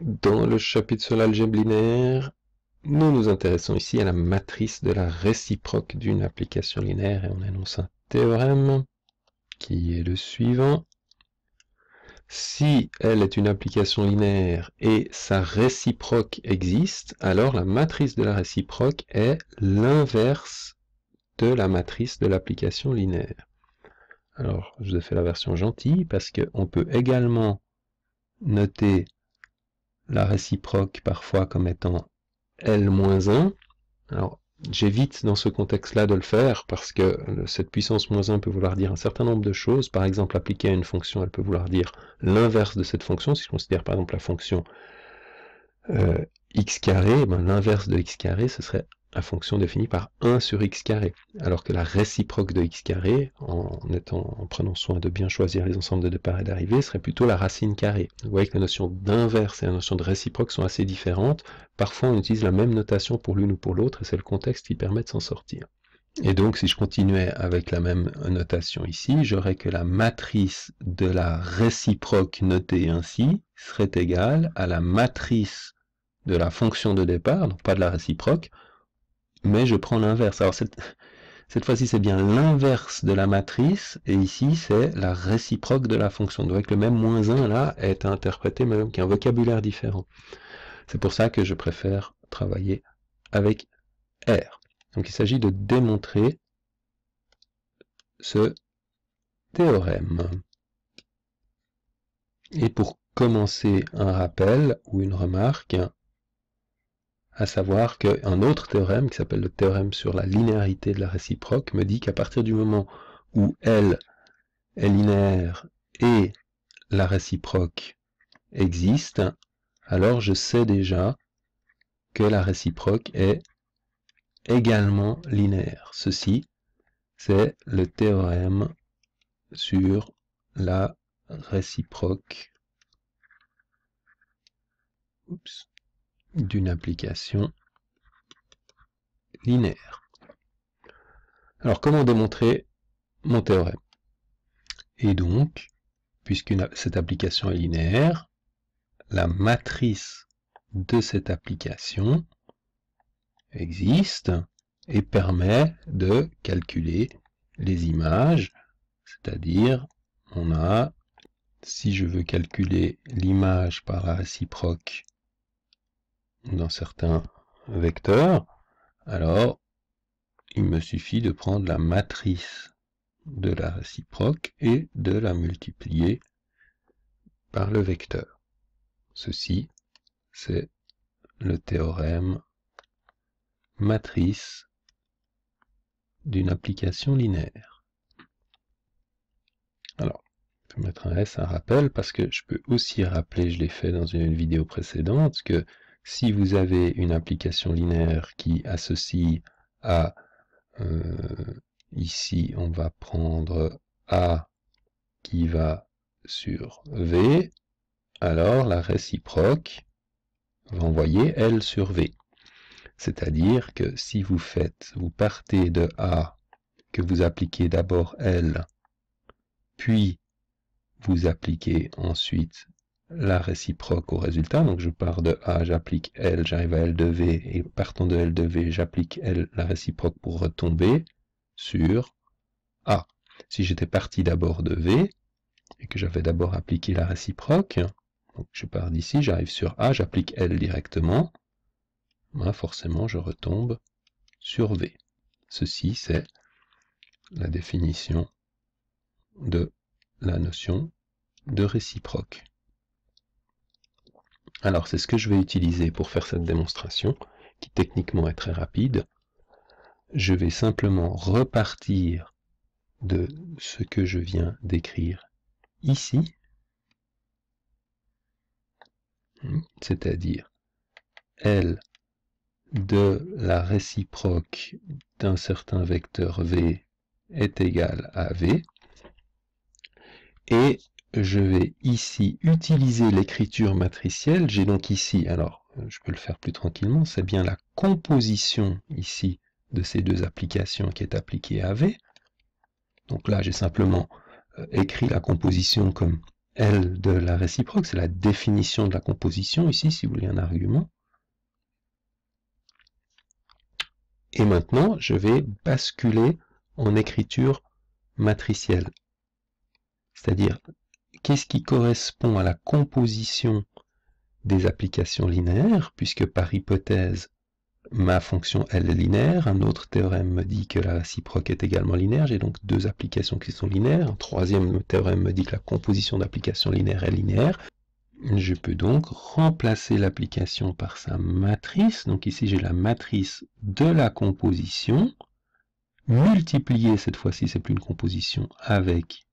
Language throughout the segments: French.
Dans le chapitre sur l'algèbre linéaire, nous nous intéressons ici à la matrice de la réciproque d'une application linéaire et on annonce un théorème qui est le suivant. Si elle est une application linéaire et sa réciproque existe, alors la matrice de la réciproque est l'inverse de la matrice de l'application linéaire. Alors, je vous ai fait la version gentille parce qu'on peut également noter la réciproque parfois comme étant L-1. Alors, j'évite dans ce contexte-là de le faire parce que cette puissance moins 1 peut vouloir dire un certain nombre de choses. Par exemple, appliquée à une fonction, elle peut vouloir dire l'inverse de cette fonction. Si je considère par exemple la fonction euh, x carré, ben, l'inverse de x carré, ce serait la fonction définie par 1 sur x carré, alors que la réciproque de x carré, en, en prenant soin de bien choisir les ensembles de départ et d'arrivée, serait plutôt la racine carrée. Vous voyez que la notion d'inverse et la notion de réciproque sont assez différentes. Parfois, on utilise la même notation pour l'une ou pour l'autre, et c'est le contexte qui permet de s'en sortir. Et donc, si je continuais avec la même notation ici, j'aurais que la matrice de la réciproque notée ainsi serait égale à la matrice de la fonction de départ, donc pas de la réciproque, mais je prends l'inverse. Alors cette, fois-ci, c'est bien l'inverse de la matrice, et ici, c'est la réciproque de la fonction. Donc que le même moins 1, là, est interprété, même, qui vocabulaire différent. C'est pour ça que je préfère travailler avec R. Donc il s'agit de démontrer ce théorème. Et pour commencer un rappel ou une remarque, à savoir qu'un autre théorème, qui s'appelle le théorème sur la linéarité de la réciproque, me dit qu'à partir du moment où L est linéaire et la réciproque existe, alors je sais déjà que la réciproque est également linéaire. Ceci, c'est le théorème sur la réciproque d'une application linéaire. Alors comment démontrer mon théorème Et donc, puisque cette application est linéaire, la matrice de cette application existe et permet de calculer les images, c'est-à-dire on a, si je veux calculer l'image par la réciproque dans certains vecteurs, alors il me suffit de prendre la matrice de la réciproque et de la multiplier par le vecteur. Ceci, c'est le théorème matrice d'une application linéaire. Alors, je vais mettre un S, un rappel, parce que je peux aussi rappeler, je l'ai fait dans une vidéo précédente, que si vous avez une application linéaire qui associe à, euh, ici on va prendre A qui va sur V, alors la réciproque va envoyer L sur V. C'est-à-dire que si vous faites, vous partez de A, que vous appliquez d'abord L, puis vous appliquez ensuite la réciproque au résultat. Donc je pars de A, j'applique L, j'arrive à L de V, et partant de L de V, j'applique L la réciproque pour retomber sur A. Si j'étais parti d'abord de V, et que j'avais d'abord appliqué la réciproque, donc je pars d'ici, j'arrive sur A, j'applique L directement, moi bah, forcément je retombe sur V. Ceci, c'est la définition de la notion de réciproque. Alors c'est ce que je vais utiliser pour faire cette démonstration, qui techniquement est très rapide. Je vais simplement repartir de ce que je viens d'écrire ici, hmm, c'est-à-dire L de la réciproque d'un certain vecteur V est égal à V, et je vais ici utiliser l'écriture matricielle. J'ai donc ici, alors euh, je peux le faire plus tranquillement, c'est bien la composition ici de ces deux applications qui est appliquée à V. Donc là, j'ai simplement euh, écrit la composition comme L de la réciproque, c'est la définition de la composition ici, si vous voulez un argument. Et maintenant, je vais basculer en écriture matricielle. C'est-à-dire qu'est-ce qui correspond à la composition des applications linéaires, puisque par hypothèse, ma fonction L est linéaire, un autre théorème me dit que la réciproque est également linéaire, j'ai donc deux applications qui sont linéaires, un troisième théorème me dit que la composition d'applications linéaires est linéaire, je peux donc remplacer l'application par sa matrice, donc ici j'ai la matrice de la composition, multiplier cette fois-ci, c'est plus une composition avec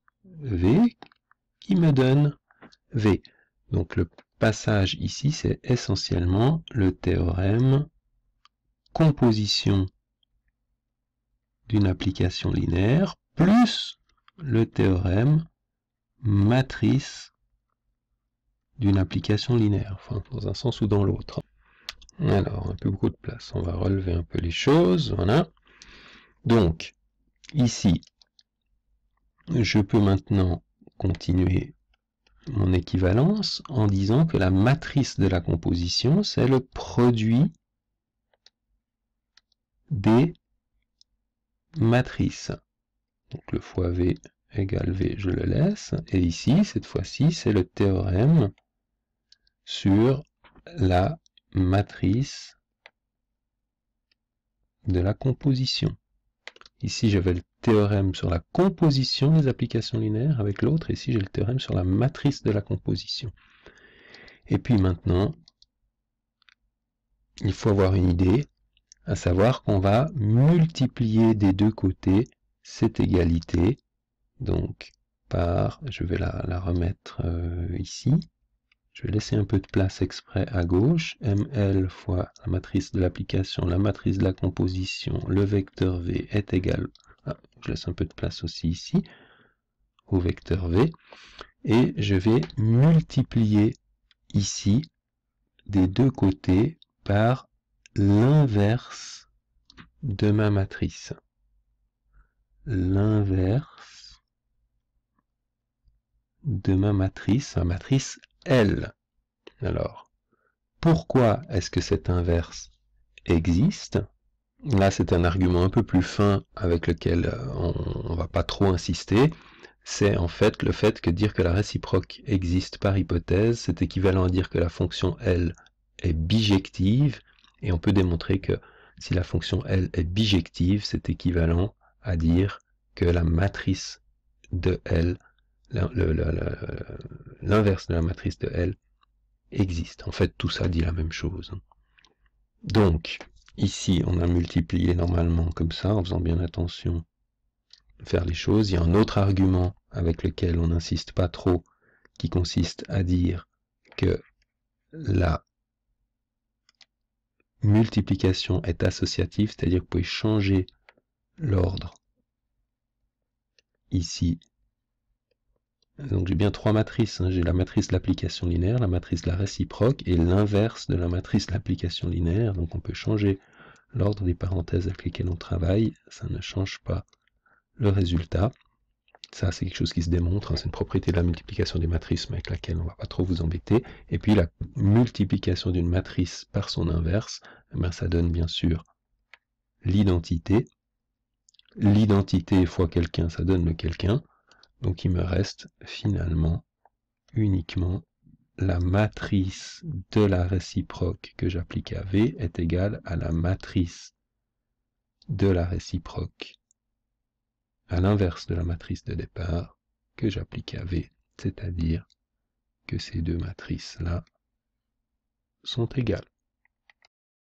V, qui me donne V. Donc le passage ici, c'est essentiellement le théorème composition d'une application linéaire plus le théorème matrice d'une application linéaire, enfin dans un sens ou dans l'autre. Alors, un peu beaucoup de place, on va relever un peu les choses, voilà. Donc, ici, je peux maintenant continuer mon équivalence en disant que la matrice de la composition, c'est le produit des matrices. Donc le fois V égale V, je le laisse. Et ici, cette fois-ci, c'est le théorème sur la matrice de la composition. Ici, j'avais le théorème sur la composition des applications linéaires avec l'autre. Ici, j'ai le théorème sur la matrice de la composition. Et puis maintenant, il faut avoir une idée, à savoir qu'on va multiplier des deux côtés cette égalité, donc par, je vais la, remettre euh, ici, je vais laisser un peu de place exprès à gauche, ml fois la matrice de l'application, la matrice de la composition, le vecteur v est égal je laisse un peu de place aussi ici, au vecteur V, et je vais multiplier ici des deux côtés par l'inverse de ma matrice. L'inverse de ma matrice, ma matrice L. Alors, pourquoi est-ce que cet inverse existe Là, c'est un argument un peu plus fin avec lequel euh, on ne va pas trop insister. C'est en fait le fait que dire que la réciproque existe par hypothèse, c'est équivalent à dire que la fonction L est bijective, et on peut démontrer que si la fonction L est bijective, c'est équivalent à dire que la matrice de L, l'inverse de la matrice de L, existe. En fait, tout ça dit la même chose. Donc, Ici, on a multiplié normalement comme ça, en faisant bien attention à faire les choses. Il y a un autre argument avec lequel on n'insiste pas trop, qui consiste à dire que la multiplication est associative, c'est-à-dire que vous pouvez changer l'ordre ici donc j'ai bien trois matrices. Hein. J'ai la matrice de l'application linéaire, la matrice de la réciproque et l'inverse de la matrice de l'application linéaire. Donc on peut changer l'ordre des parenthèses avec lesquelles on travaille. Ça ne change pas le résultat. Ça, c'est quelque chose qui se démontre. Hein. C'est une propriété de la multiplication des matrices, mais avec laquelle on ne va pas trop vous embêter. Et puis la multiplication d'une matrice par son inverse, eh ben, ça donne bien sûr l'identité. L'identité fois quelqu'un, ça donne le quelqu'un. Donc il me reste finalement uniquement la matrice de la réciproque que j'applique à V est égale à la matrice de la réciproque à l'inverse de la matrice de départ que j'applique à V, c'est-à-dire que ces deux matrices-là sont égales.